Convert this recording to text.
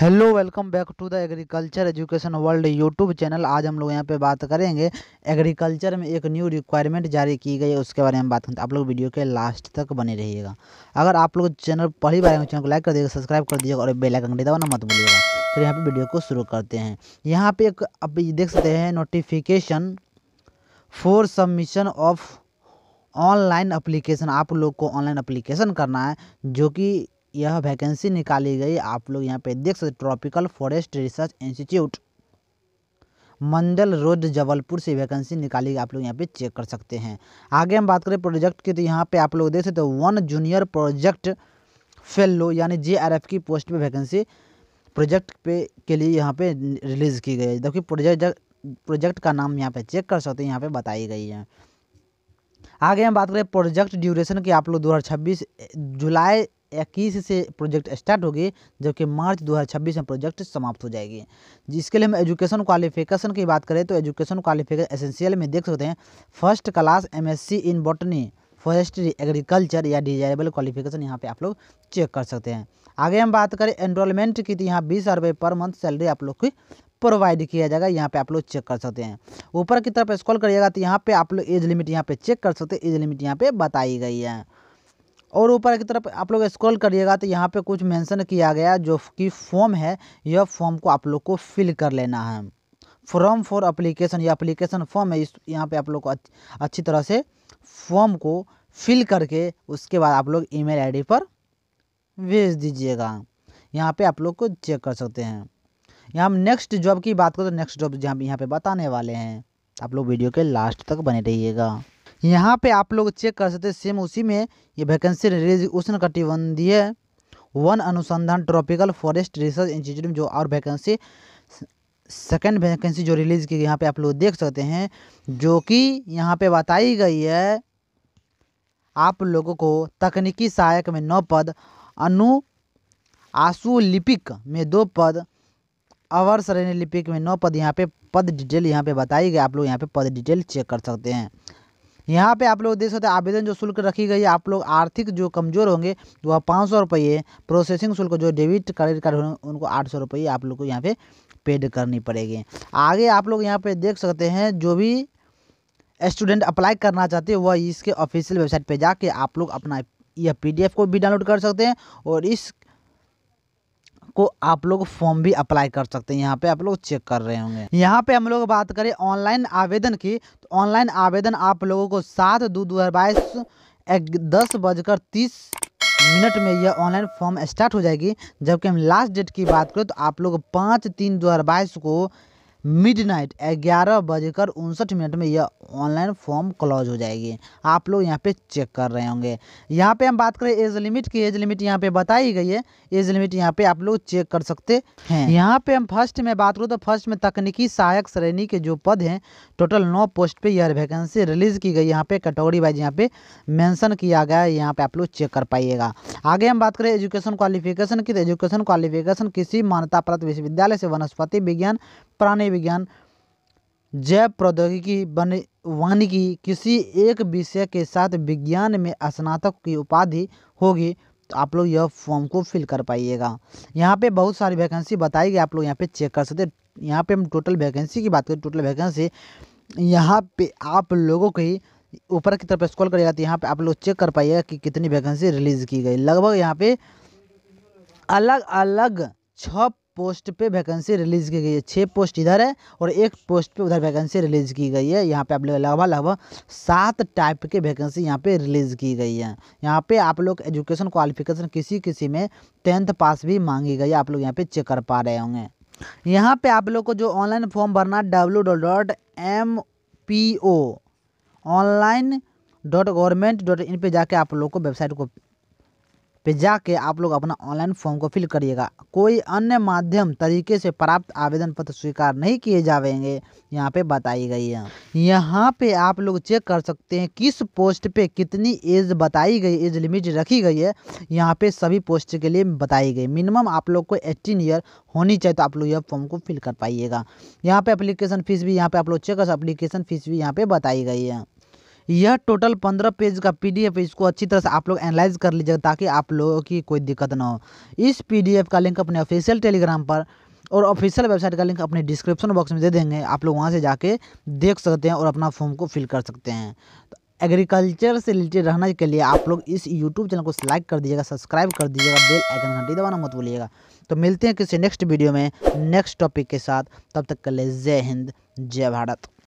hello welcome back to the agriculture education world YouTube channel आज हम लोग यहाँ पे बात करेंगे एग्रीकल्चर में एक न्यू रिक्वायरमेंट जारी की गई है उसके बारे में बात करते हैं आप लोग वीडियो के लास्ट तक बने रहिएगा अगर आप लोग चैनल पहली बार चैनल को लाइक कर दीजिएगा सब्सक्राइब कर दीजिएगा और बेल आइकन दबाना मत भूलिएगा तो यहाँ पर वीडियो को शुरू करते हैं यहाँ पर एक आप देख सकते हैं notification for submission of online application आप लोग को ऑनलाइन अप्लीकेशन करना है जो कि यह वैकेंसी निकाली गई आप लोग यहाँ पे देख सकते tropical forest research institute Mandla road Jabalpur से वैकेंसी निकाली आप लोग यहाँ पे चेक कर सकते हैं आगे हम बात करें प्रोजेक्ट की तो यहाँ पे आप लोग देख सकते वन जूनियर प्रोजेक्ट फेलो यानी जे की पोस्ट पर वैकेंसी प्रोजेक्ट पे के लिए यहाँ पे रिलीज़ की गई है जबकि प्रोजेक्ट प्रोजेक्ट का नाम यहाँ पे चेक कर सकते हैं यहाँ पे बताई गई है आगे हम बात करें प्रोजेक्ट ड्यूरेशन की आप लोग 2026 जुलाई इक्कीस से प्रोजेक्ट स्टार्ट होगी जबकि मार्च 2026 में प्रोजेक्ट समाप्त हो जाएगी जिसके लिए हम एजुकेशन क्वालिफिकेशन की बात करें तो एजुकेशन क्वालिफिकेशन एसेंशियल में देख सकते हैं first class MSc in botany forestry agriculture या डिजायरेबल क्वालिफिकेशन यहाँ पे आप लोग चेक कर सकते हैं आगे हम बात करें एनरोलमेंट की तो यहाँ बीस रुपये पर मंथ सैलरी आप लोग की प्रोवाइड किया जाएगा यहाँ पे आप लोग चेक कर सकते हैं ऊपर की तरफ स्कॉल करिएगा तो यहाँ पे आप लोग एज लिमिट यहाँ पे चेक कर सकते हैं एज लिमिट यहाँ पे बताई गई है और ऊपर की तरफ आप लोग स्क्रॉल करिएगा तो यहाँ पे कुछ मेंशन किया गया जो कि फॉर्म है यह फॉर्म को आप लोग को फिल कर लेना है फॉर्म फॉर अप्लीकेशन या अप्लीकेशन फॉर्म है इस यहाँ पे आप लोग को अच्छी तरह से फॉर्म को फिल करके उसके बाद आप लोग ईमेल आईडी पर भेज दीजिएगा यहाँ पे आप लोग को चेक कर सकते हैं यहाँ हम नेक्स्ट जॉब की बात करें तो नेक्स्ट जॉब जहाँ यहाँ पे बताने वाले हैं आप लोग वीडियो के लास्ट तक बने रहिएगा यहाँ पे आप लोग चेक कर सकते हैं सेम उसी में ये वैकेंसी रिलीज उष्ण कटिबंधीय वन अनुसंधान ट्रॉपिकल फॉरेस्ट रिसर्च इंस्टीट्यूट में जो और वैकेंसी सेकेंड वैकेंसी जो रिलीज़ की यहाँ पे आप लोग देख सकते हैं जो कि यहाँ पे बताई गई है आप लोगों को तकनीकी सहायक में नौ पद अनु आशुलिपिक में दो पद अवर श्रेणी लिपिक में नौ पद यहाँ पे पद डिटेल यहाँ पे बताई गई आप लोग यहाँ पे पद डिटेल चेक कर सकते हैं यहाँ पे आप लोग देख सकते हैं आवेदन जो शुल्क रखी गई है आप लोग आर्थिक जो कमज़ोर होंगे तो वह पाँच सौ रुपये प्रोसेसिंग शुल्क जो डेबिट क्रेडिट कार्ड उनको आठ सौ रुपये आप लोग को यहाँ पे पेड करनी पड़ेगी आगे आप लोग यहाँ पे देख सकते हैं जो भी स्टूडेंट अप्लाई करना चाहते हैं वह इसके ऑफिशियल वेबसाइट पर जाके आप लोग अपना यह पी को भी डाउनलोड कर सकते हैं और इस को आप लोग फॉर्म भी अप्लाई कर सकते हैं यहाँ पे आप लोग चेक कर रहे होंगे यहाँ पे हम लोग बात करें ऑनलाइन आवेदन की तो ऑनलाइन आवेदन आप लोगों को सात दो दो हज़ार बाईस दस बजकर तीस मिनट में यह ऑनलाइन फॉर्म स्टार्ट हो जाएगी जबकि हम लास्ट डेट की बात करें तो आप लोग पाँच तीन दो हज़ार बाईस को मिडनाइट ग्यारह बजकर उनसठ मिनट में यह ऑनलाइन फॉर्म क्लोज हो जाएगी आप लोग यहाँ पे चेक कर रहे होंगे यहाँ पे हम बात करें एज लिमिट की एज लिमिट यहाँ पे बताई गई है एज लिमिट यहाँ पे आप लोग चेक कर सकते हैं यहाँ पे हम फर्स्ट में बात करूँ तो फर्स्ट में तकनीकी सहायक श्रेणी के जो पद हैं टोटल नौ पोस्ट पे यह वैकेंसी रिलीज की गई यहाँ पे कैटेगरी वाइज यहाँ पे मैंसन किया गया है यहाँ पे आप लोग चेक कर पाइएगा आगे हम बात करें एजुकेशन क्वालिफिकेशन की तो एजुकेशन क्वालिफिकेशन किसी मान्यता प्राप्त विश्वविद्यालय से वनस्पति विज्ञान प्राणी विज्ञान जैव प्रौद्योगिकी वन वानिकी किसी एक विषय के साथ विज्ञान में स्नातक की उपाधि होगी तो आप लोग यह फॉर्म को फिल कर पाइएगा यहाँ पे बहुत सारी वैकेंसी बताई गई आप लोग यहाँ पे चेक कर सकते यहाँ पे हम टोटल वैकेंसी की बात करें टोटल वैकेंसी यहाँ पे आप लोगों की ऊपर की तरफ स्क्रॉल करिएगा तो यहाँ पे आप लोग चेक कर पाइएगा कि कितनी वैकेंसी रिलीज़ की गई लगभग यहाँ पे अलग अलग छः पोस्ट पे वैकेंसी रिलीज़ की गई है छः पोस्ट इधर है और एक पोस्ट पे उधर वैकेंसी रिलीज़ की गई है यहाँ पे आप लोग लगभग लगभग सात टाइप के वैकेंसी यहाँ पे रिलीज़ की गई है यहाँ पे आप लोग एजुकेशन क्वालिफिकेशन किसी किसी में टेंथ पास भी मांगी गई है आप लोग यहाँ पे चेक कर पा रहे होंगे यहाँ पे आप लोग को जो ऑनलाइन फॉर्म भरना W dot M P O online dot government dot in पर जाके आप लोग को वेबसाइट को पे जाके आप लोग अपना ऑनलाइन फॉर्म को फिल करिएगा कोई अन्य माध्यम तरीके से प्राप्त आवेदन पत्र स्वीकार नहीं किए जाएंगे यहाँ पे बताई गई है यहाँ पे आप लोग चेक कर सकते हैं किस पोस्ट पे कितनी एज बताई गई एज लिमिट रखी गई है यहाँ पे सभी पोस्ट के लिए बताई गई मिनिमम आप लोग को एट्टीन ईयर होनी चाहिए तो आप लोग यह फॉर्म को फिल कर पाइएगा यहाँ पे अप्लीकेशन फीस भी यहाँ पे आप लोग चेक कर अप्लीकेशन फीस भी यहाँ पे बताई गई है यह टोटल पंद्रह पेज का पीडीएफ इसको अच्छी तरह से आप लोग एनालाइज कर लीजिएगा ताकि आप लोगों की कोई दिक्कत ना हो इस पीडीएफ का लिंक अपने ऑफिशियल टेलीग्राम पर और ऑफिशियल वेबसाइट का लिंक अपने डिस्क्रिप्शन बॉक्स में दे देंगे आप लोग वहाँ से जाके देख सकते हैं और अपना फॉर्म को फिल कर सकते हैं तो एग्रीकल्चर से रिलेटेड रहने के लिए आप लोग इस यूट्यूब चैनल को लाइक कर दीजिएगा सब्सक्राइब कर दीजिएगा बेल आइकन घंटी दबाना मत भूलिएगा तो मिलते हैं किसी नेक्स्ट वीडियो में नेक्स्ट टॉपिक के साथ तब तक के लिए जय हिंद जय भारत